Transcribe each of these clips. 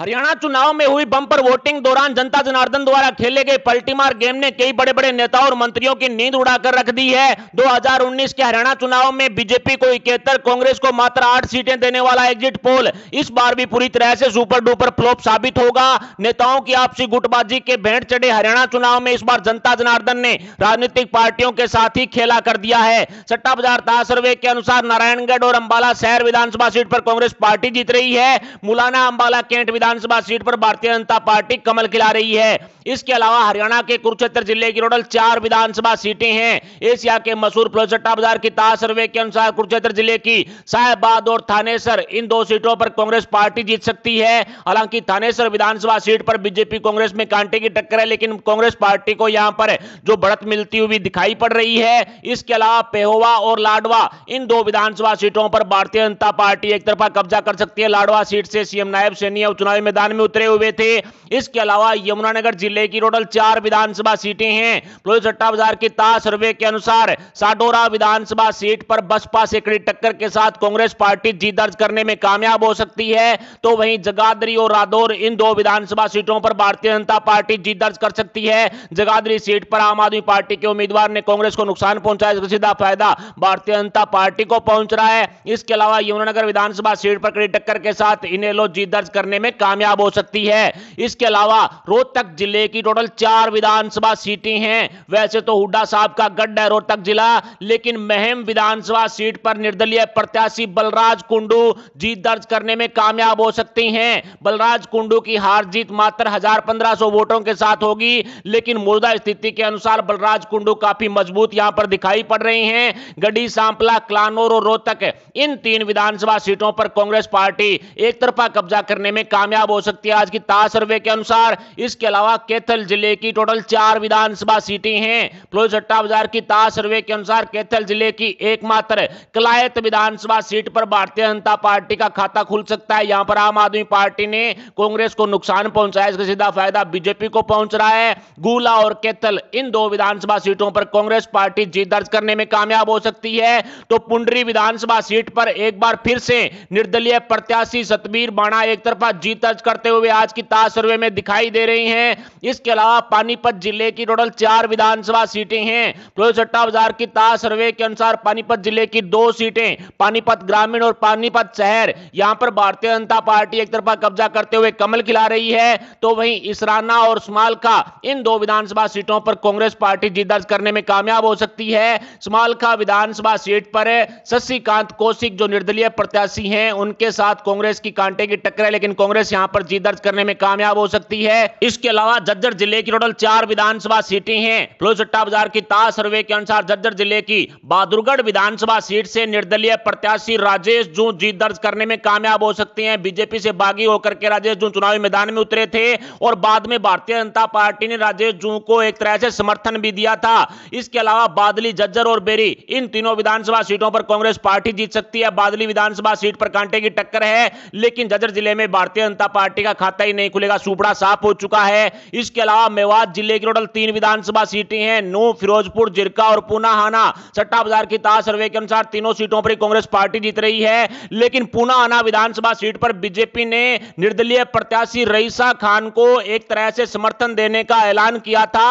हरियाणा चुनाव में हुई बम्पर वोटिंग दौरान जनता जनार्दन द्वारा खेले गए पल्टीमार गेम ने कई बड़े बड़े नेताओं और मंत्रियों की नींद उड़ाकर रख दी है 2019 के हरियाणा चुनाव में बीजेपी को इकहत्तर कांग्रेस को मात्र आठ सीटें देने वाला एग्जिट पोल इस बार भी पूरी तरह से सुपर डुपर फ्लॉप साबित होगा नेताओं की आपसी गुटबाजी के भेंट चढ़े हरियाणा चुनाव में इस बार जनता जनार्दन ने राजनीतिक पार्टियों के साथ ही खेला कर दिया है सट्टा बाजार ता सर्वे के अनुसार नारायणगढ़ और अंबाला शहर विधानसभा सीट पर कांग्रेस पार्टी जीत रही है मुलाना अंबाला कैंट विधान विधानसभा सीट पर भारतीय जनता पार्टी कमल खिला रही है इसके अलावा हरियाणा के कुरुक्षेत्र जिले की टोटल चार विधानसभा सीटें हैं एशिया के मशहूर प्रोजेक्टा बाजार की ताज सर्वे के अनुसार कुरुक्षेत्र जिले की साहेबाद और थानेसर इन दो सीटों पर कांग्रेस पार्टी जीत सकती है हालांकि थानेसर विधानसभा सीट पर बीजेपी कांग्रेस में कांटे की टक्कर है लेकिन कांग्रेस पार्टी को यहां पर जो बढ़त मिलती हुई दिखाई पड़ रही है इसके अलावा पेहोवा और लाडवा इन दो विधानसभा सीटों पर भारतीय जनता पार्टी एक तरफा कब्जा कर सकती है लाडवा सीट से सीएम नायब सैनी और चुनावी चुनावी मैदान में उतरे हुए थे इसके अलावा यमुनानगर जिले की टोटल चार विधानसभा सीटें हैं प्लोज सट्टा बाजार की ताज सर्वे के अनुसार साडोरा विधानसभा सीट पर बसपा से कड़ी टक्कर के साथ कांग्रेस पार्टी जीत दर्ज करने में कामयाब हो सकती है तो वही जगाधरी और रादौर इन दो विधानसभा सीटों पर भारतीय जनता पार्टी जीत दर्ज कर सकती है जगाधरी सीट पर आम आदमी पार्टी के उम्मीदवार ने कांग्रेस को नुकसान पहुंचाया इसका सीधा फायदा भारतीय जनता पार्टी को पहुंच रहा है इसके अलावा यमुनानगर विधानसभा सीट पर कड़ी टक्कर के साथ इनेलो जीत दर्ज करने में काम कामयाब हो सकती है इसके अलावा रोहतक जिले की टोटल चार विधानसभा सीटें हैं वैसे तो हुड्डा साहब का गढ़ है रोहतक जिला लेकिन महम विधानसभा सीट पर निर्दलीय प्रत्याशी बलराज कुंडू जीत दर्ज करने में कामयाब हो सकती हैं बलराज कुंडू की हार जीत मात्र हजार पंद्रह सौ वोटों के साथ होगी लेकिन मौजूदा स्थिति के अनुसार बलराज कुंडू काफी मजबूत यहां पर दिखाई पड़ रहे हैं गढ़ी सांपला क्लानोर और रोहतक इन तीन विधानसभा सीटों पर कांग्रेस पार्टी एक तरफा कब्जा करने में कामयाब कामयाब हो सकती है आज की ताज सर्वे के अनुसार इसके अलावा कैथल जिले की टोटल चार विधानसभा सीटें हैं फिरोज चट्टा बाजार की ताज सर्वे के अनुसार कैथल जिले की एकमात्र कलायत विधानसभा सीट पर भारतीय जनता पार्टी का खाता खुल सकता है यहां पर आम आदमी पार्टी ने कांग्रेस को नुकसान पहुंचाया इसका सीधा फायदा बीजेपी को पहुंच रहा है गूला और कैथल इन दो विधानसभा सीटों पर कांग्रेस पार्टी जीत दर्ज करने में कामयाब हो सकती है तो पुंडरी विधानसभा सीट पर एक बार फिर से निर्दलीय प्रत्याशी सतबीर बाणा एक तरफा जीत दर्ज करते हुए आज की ताज सर्वे में दिखाई दे रही हैं इसके अलावा पानीपत जिले की टोटल चार विधानसभा सीटें हैं फिरोज सट्टा बाजार की ताज सर्वे के अनुसार पानीपत जिले की दो सीटें पानीपत ग्रामीण और पानीपत शहर यहाँ पर भारतीय जनता पार्टी एक तरफा कब्जा करते हुए कमल खिला रही है तो वहीं इसराना और स्मालखा इन दो विधानसभा सीटों पर कांग्रेस पार्टी जीत दर्ज करने में कामयाब हो सकती है स्मालखा विधानसभा सीट पर शशिकांत कौशिक जो निर्दलीय प्रत्याशी हैं उनके साथ कांग्रेस की कांटे की टक्कर है लेकिन कांग्रेस यहाँ पर जीत दर्ज करने में कामयाब हो सकती है इसके अलावा जज्जर जिले की टोटल चार विधानसभा सीटें हैं फ्लो सट्टा बाजार की ताज सर्वे के अनुसार जज्जर जिले की बहादुरगढ़ विधानसभा सीट से निर्दलीय प्रत्याशी राजेश जू जीत दर्ज करने में कामयाब हो सकती है बीजेपी से बागी होकर के राजेश जू चुनावी मैदान में उतरे थे और बाद में भारतीय जनता पार्टी ने राजेश जू को एक तरह से समर्थन भी दिया था इसके अलावा बादली जज्जर और बेरी इन तीनों विधानसभा सीटों पर कांग्रेस पार्टी जीत सकती है बादली विधानसभा सीट पर कांटे की टक्कर है लेकिन जज्जर जिले में भारतीय जनता जनता पार्टी का खाता ही नहीं खुलेगा सुपड़ा साफ हो चुका है इसके अलावा मेवात जिले की टोटल तीन विधानसभा सीटें हैं नू फिरोजपुर जिरका और पूना हाना सट्टा बाजार की ताज सर्वे के अनुसार तीनों सीटों पर कांग्रेस पार्टी जीत रही है लेकिन पूना हाना विधानसभा सीट पर बीजेपी ने निर्दलीय प्रत्याशी रईसा खान को एक तरह से समर्थन देने का ऐलान किया था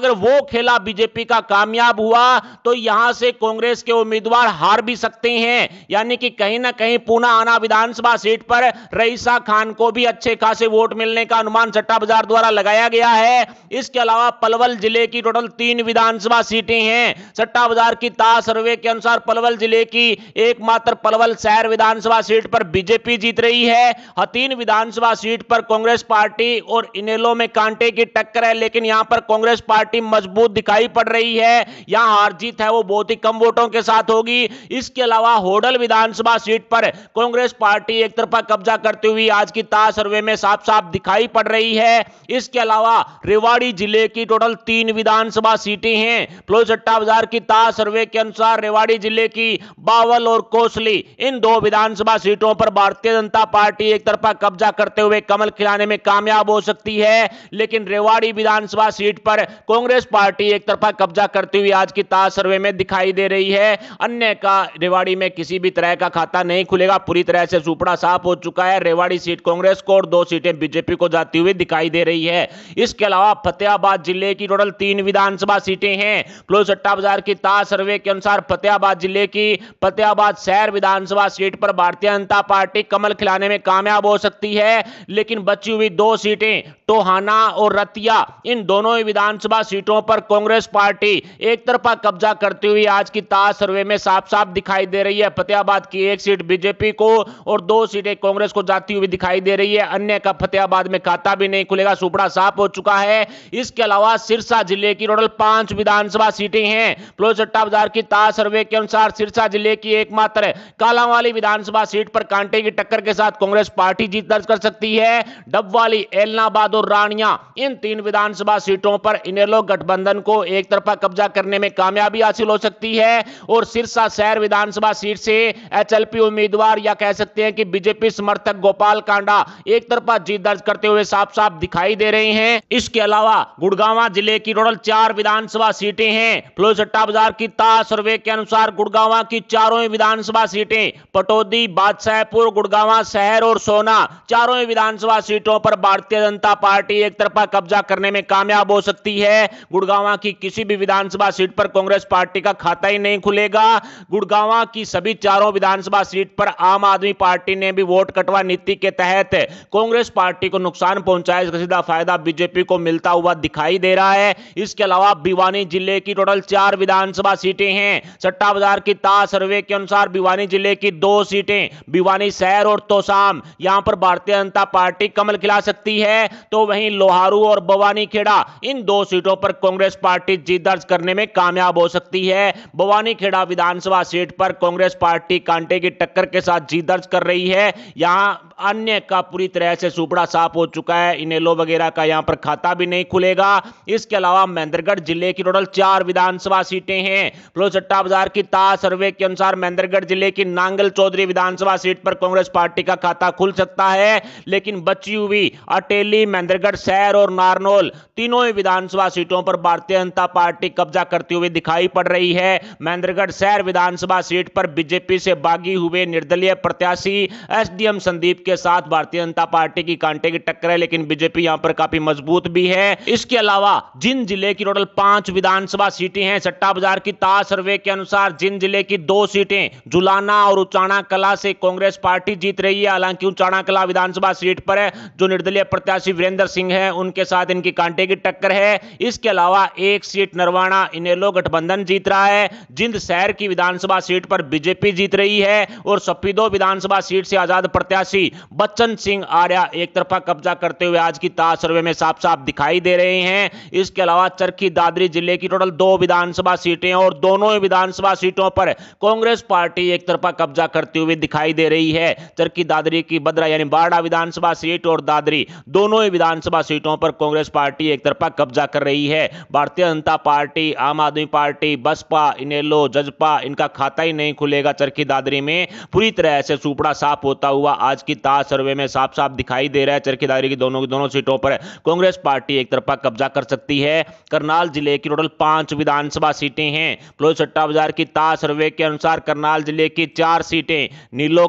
अगर वो खेला बीजेपी का कामयाब हुआ तो यहां से कांग्रेस के उम्मीदवार हार भी सकते हैं यानी कि कहीं ना कहीं पूना आना विधानसभा सीट पर रईसा खान को भी अच्छे खासे वोट मिलने का अनुमान सट्टा बाजार द्वारा लगाया गया है इसके अलावा पलवल जिले की टोटल तीन विधानसभा सीटें हैं सट्टा बाजार की ताज सर्वे के अनुसार पलवल जिले की एकमात्र पलवल शहर विधानसभा सीट पर बीजेपी जीत रही है हतीन विधानसभा सीट पर कांग्रेस पार्टी और इनेलो में कांटे की टक्कर है लेकिन यहां पर कांग्रेस पार्टी मजबूत दिखाई पड़ रही है यहां हार जीत है वो बहुत ही कम वोटों के साथ होगी इसके अलावा होडल विधानसभा सीट पर कांग्रेस पार्टी एक तरफा कब्जा करते हुए आज की ताज का सर्वे में साफ साफ दिखाई पड़ रही है इसके अलावा रेवाड़ी जिले की टोटल तीन विधानसभा सीटें हैं प्लोज चट्टा बाजार की ता सर्वे के अनुसार रेवाड़ी जिले की बावल और कोसली इन दो विधानसभा सीटों पर भारतीय जनता पार्टी एक तरफा कब्जा करते हुए कमल खिलाने में कामयाब हो सकती है लेकिन रेवाड़ी विधानसभा सीट पर कांग्रेस पार्टी एक तरफा कब्जा करती हुई आज की ताज सर्वे में दिखाई दे रही है अन्य का रेवाड़ी में किसी भी तरह का खाता नहीं खुलेगा पूरी तरह से सुपड़ा साफ हो चुका है रेवाड़ी सीट कांग्रेस कांग्रेस को और दो सीटें बीजेपी को जाती हुई दिखाई दे रही है इसके अलावा फतेहाबाद जिले की टोटल तीन विधानसभा सीटें हैं क्लोज सट्टा बाजार की ताज सर्वे के अनुसार फतेहाबाद जिले की फतेहाबाद शहर विधानसभा सीट पर भारतीय जनता पार्टी कमल खिलाने में कामयाब हो सकती है लेकिन बची हुई दो सीटें टोहाना और रतिया इन दोनों ही विधानसभा सीटों पर कांग्रेस पार्टी एक तरफा कब्जा करती हुई आज की ताज सर्वे में साफ साफ दिखाई दे रही है फतेहाबाद की एक सीट बीजेपी को और दो सीटें कांग्रेस को जाती हुई दिखाई दे रही रही है अन्य का फतेहाबाद में खाता भी नहीं खुलेगा सुपड़ा साफ हो चुका है इसके अलावा सिरसा जिले की टोटल पांच विधानसभा सीटें हैं प्लो चट्टा बाजार की ताज सर्वे के अनुसार सिरसा जिले की एकमात्र कालावाली विधानसभा सीट पर कांटे की टक्कर के साथ कांग्रेस पार्टी जीत दर्ज कर सकती है डबवाली एलनाबाद और रानिया इन तीन विधानसभा सीटों पर इनेलो गठबंधन को एक तरफा कब्जा करने में कामयाबी हासिल हो सकती है और सिरसा शहर विधानसभा सीट से एचएलपी उम्मीदवार या कह सकते हैं कि बीजेपी समर्थक गोपाल कांडा एक तरफा जीत दर्ज करते हुए साफ साफ दिखाई दे रही है इसके अलावा गुड़गावा जिले की टोटल चार विधानसभा सीटें हैं फ्लोर सट्टा बाजार की ताज सर्वे के अनुसार गुड़गावा की चारों विधानसभा सीटें पटोदी बादशाहपुर गुड़गावा शहर और सोना चारों विधानसभा सीटों पर भारतीय जनता पार्टी एक तरफा कब्जा करने में कामयाब हो सकती है गुड़गावा की किसी भी विधानसभा सीट पर कांग्रेस पार्टी का खाता ही नहीं खुलेगा गुड़गावा की सभी चारों विधानसभा सीट पर आम आदमी पार्टी ने भी वोट कटवा नीति के तहत कहते कांग्रेस पार्टी को नुकसान पहुंचाया इसका सीधा फायदा बीजेपी को मिलता हुआ दिखाई दे रहा है इसके अलावा भिवानी जिले की टोटल चार विधानसभा सीटें हैं सट्टा बाजार की ता सर्वे के अनुसार भिवानी जिले की दो सीटें भिवानी शहर और तोसाम यहां पर भारतीय जनता पार्टी कमल खिला सकती है तो वहीं लोहारू और बवानी खेड़ा इन दो सीटों पर कांग्रेस पार्टी जीत दर्ज करने में कामयाब हो सकती है बवानी खेड़ा विधानसभा सीट पर कांग्रेस पार्टी कांटे की टक्कर के साथ जीत दर्ज कर रही है यहां अन्य का पूरी तरह से सुपड़ा साफ हो चुका है इनेलो वगैरह का यहाँ पर खाता भी नहीं खुलेगा इसके अलावा महेंद्रगढ़ जिले की टोटल चार विधानसभा सीटें हैं फ्लो चट्टा बाजार की ता सर्वे के अनुसार महेंद्रगढ़ जिले की नांगल चौधरी विधानसभा सीट पर कांग्रेस पार्टी का खाता खुल सकता है लेकिन बची हुई अटेली महेंद्रगढ़ शहर और नारनोल तीनों ही विधानसभा सीटों पर भारतीय जनता पार्टी कब्जा करती हुई दिखाई पड़ रही है महेंद्रगढ़ शहर विधानसभा सीट पर बीजेपी से बागी हुए निर्दलीय प्रत्याशी एसडीएम संदीप के साथ भारतीय जनता पार्टी की कांटे की टक्कर है लेकिन बीजेपी यहां पर काफी मजबूत भी है इसके अलावा जिन जिले की टोटल पांच विधानसभा सीटें हैं सट्टा बाजार की ताज सर्वे के अनुसार जिन जिले की दो सीटें जुलाना और उचाणा कला से कांग्रेस पार्टी जीत रही है हालांकि उचाणा कला विधानसभा सीट पर है जो निर्दलीय प्रत्याशी वीरेंद्र सिंह है उनके साथ इनकी कांटे की टक्कर है इसके अलावा एक सीट नरवाणा इनेलो गठबंधन जीत रहा है जिंद शहर की विधानसभा सीट पर बीजेपी जीत रही है और सपीदो विधानसभा सीट से आजाद प्रत्याशी बच्चन सिंह आर्या एक तरफा कब्जा करते हुए आज की ताज सर्वे में साफ साफ दिखाई दे रहे हैं इसके अलावा चरखी दादरी जिले की टोटल दो विधानसभा सीटें और दोनों ही विधानसभा सीटों पर कांग्रेस पार्टी एक तरफा कब्जा करते हुए दिखाई दे रही है चरखी दादरी की बदरा यानी बाड़ा विधानसभा सीट और दादरी दोनों ही विधानसभा सीटों पर कांग्रेस पार्टी एक तरफा कब्जा कर रही है भारतीय जनता पार्टी आम आदमी पार्टी बसपा इनेलो जजपा इनका खाता ही नहीं खुलेगा चरखी दादरी में पूरी तरह से सुपड़ा साफ होता हुआ आज की जीता सर्वे में साफ साफ दिखाई दे रहा है चरखेदारी की दोनों की दोनों सीटों पर कांग्रेस पार्टी एक तरफा कब्जा कर सकती है करनाल जिले की टोटल पांच विधानसभा सीटें हैं प्लोज सट्टा बाजार की ता सर्वे के अनुसार करनाल जिले की चार सीटें नीलो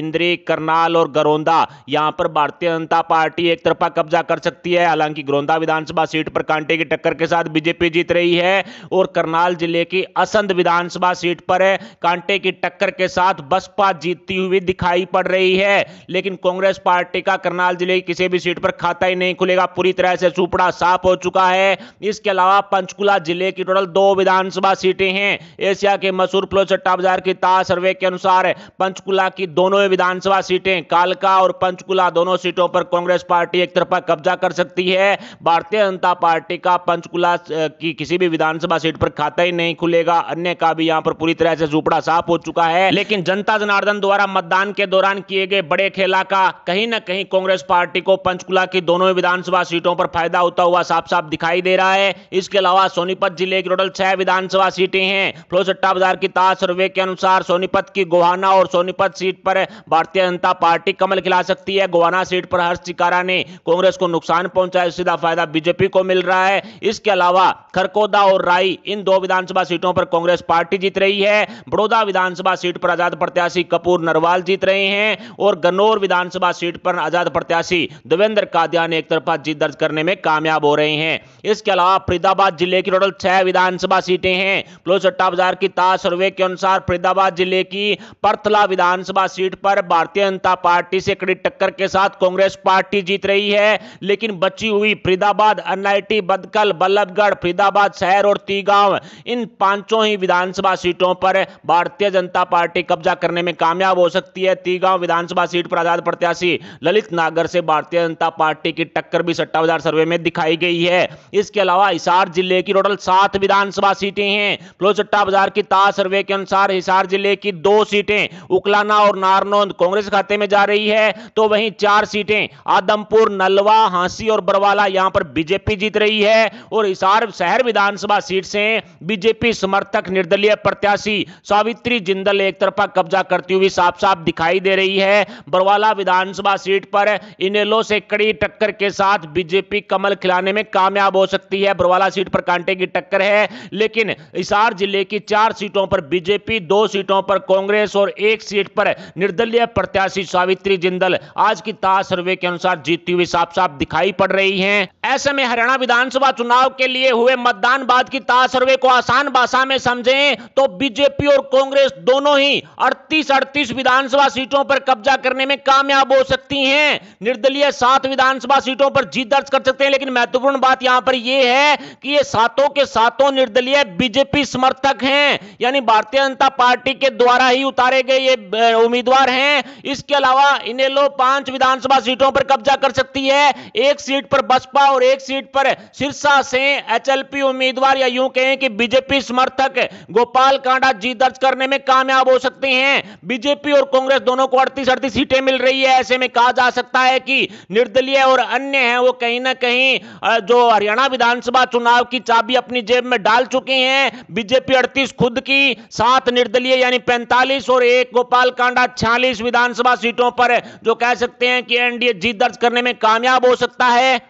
इंद्री करनाल और गरौंदा यहां पर भारतीय जनता पार्टी एक तरफा कब्जा कर सकती है हालांकि गरोंदा विधानसभा सीट पर कांटे की टक्कर के साथ बीजेपी जीत रही है और करनाल जिले की असंध विधानसभा सीट पर कांटे की टक्कर के साथ बसपा जीतती हुई दिखाई पड़ रही है लेकिन कांग्रेस पार्टी का करनाल जिले की किसी भी सीट पर खाता ही नहीं खुलेगा पूरी तरह से सुपड़ा साफ हो चुका है इसके अलावा पंचकुला जिले की टोटल दो विधानसभा सीटें हैं एशिया के मसूर प्लो चट्टा बाजार की ताज सर्वे के अनुसार पंचकुला की दोनों विधानसभा सीटें कालका और पंचकुला दोनों सीटों पर कांग्रेस पार्टी एक तरफा कब्जा कर सकती है भारतीय जनता पार्टी का पंचकुला की किसी भी विधानसभा सीट पर खाता ही नहीं खुलेगा अन्य का भी यहाँ पर पूरी तरह से झूपड़ा साफ हो चुका है लेकिन जनता जनार्दन द्वारा मतदान के दौरान किए गए बड़े खेला का कहीं ना कहीं कांग्रेस पार्टी को पंचकुला की दोनों विधानसभा सीटों पर फायदा होता हुआ साफ साफ दिखाई दे रहा है इसके अलावा सोनीपत जिले की टोटल छह विधानसभा सीटें हैं फ्लोसट्टा बाजार की ताज सर्वे के अनुसार सोनीपत की गोहाना और सोनीपत सीट पर भारतीय जनता पार्टी कमल खिला सकती है गोहाना सीट पर हर्ष चिकारा ने कांग्रेस को नुकसान पहुंचाया सीधा फायदा बीजेपी को मिल रहा है इसके अलावा खरकोदा और राई इन दो विधानसभा सीटों पर कांग्रेस पार्टी जीत रही है बड़ौदा विधानसभा सीट पर आजाद प्रत्याशी कपूर नरवाल जीत रहे हैं और गन्नो बिजनौर विधानसभा सीट पर आजाद प्रत्याशी देवेंद्र कादियान एक तरफा जीत दर्ज करने में कामयाब हो रहे हैं इसके अलावा फरीदाबाद जिले की टोटल छह विधानसभा सीटें हैं प्लो अट्टा बाजार की ताज सर्वे के अनुसार फरीदाबाद जिले की परथला विधानसभा सीट पर भारतीय जनता पार्टी से कड़ी टक्कर के साथ कांग्रेस पार्टी जीत रही है लेकिन बची हुई फरीदाबाद एनआईटी बदकल बल्लभगढ़ फरीदाबाद शहर और तीगांव इन पांचों ही विधानसभा सीटों पर भारतीय जनता पार्टी कब्जा करने में कामयाब हो सकती है तीगांव विधानसभा सीट पर आजाद प्रत्याशी ललित नागर से भारतीय जनता पार्टी की टक्कर भी सट्टा बाजार सर्वे में दिखाई गई है इसके अलावा हिसार जिले की टोटल सात विधानसभा सीटें हैं फ्लो सट्टा बाजार की ताज सर्वे के अनुसार हिसार जिले की दो सीटें उकलाना और नारनोंद कांग्रेस खाते में जा रही है तो वहीं चार सीटें आदमपुर नलवा हांसी और बरवाला यहां पर बीजेपी जीत रही है और हिसार शहर विधानसभा सीट से बीजेपी समर्थक निर्दलीय प्रत्याशी सावित्री जिंदल एक तरफा कब्जा करती हुई साफ साफ दिखाई दे रही है गढ़वाला विधानसभा सीट पर इनेलो से कड़ी टक्कर के साथ बीजेपी कमल खिलाने में कामयाब हो सकती है बरवाला सीट पर कांटे की टक्कर है लेकिन हिसार जिले की चार सीटों पर बीजेपी दो सीटों पर कांग्रेस और एक सीट पर निर्दलीय प्रत्याशी सावित्री जिंदल आज की ताज सर्वे के अनुसार जीती हुई साफ साफ दिखाई पड़ रही है ऐसे में हरियाणा विधानसभा चुनाव के लिए हुए मतदान बाद की ताज सर्वे को आसान भाषा में समझें तो बीजेपी और कांग्रेस दोनों ही अड़तीस अड़तीस विधानसभा सीटों पर कब्जा करने करने में कामयाब हो सकती हैं निर्दलीय सात विधानसभा सीटों पर जीत दर्ज कर सकते हैं लेकिन महत्वपूर्ण बात यहां पर यह है कि ये सातों के सातों निर्दलीय बीजेपी समर्थक हैं यानी भारतीय जनता पार्टी के द्वारा ही उतारे गए ये उम्मीदवार हैं इसके अलावा इनेलो पांच विधानसभा सीटों पर कब्जा कर सकती है एक सीट पर बसपा और एक सीट पर सिरसा से एचएलपी उम्मीदवार या यूं कहें कि बीजेपी समर्थक गोपाल कांडा जीत दर्ज करने में कामयाब हो सकते हैं बीजेपी और कांग्रेस दोनों को अड़तीस अड़तीस सीट सीटें मिल रही है ऐसे में कहा जा सकता है कि निर्दलीय और अन्य हैं वो कहीं ना कहीं जो हरियाणा विधानसभा चुनाव की चाबी अपनी जेब में डाल चुके हैं बीजेपी अड़तीस खुद की सात निर्दलीय यानी पैंतालीस और एक गोपाल कांडा छियालीस विधानसभा सीटों पर जो कह सकते हैं कि एनडीए जीत दर्ज करने में कामयाब हो सकता है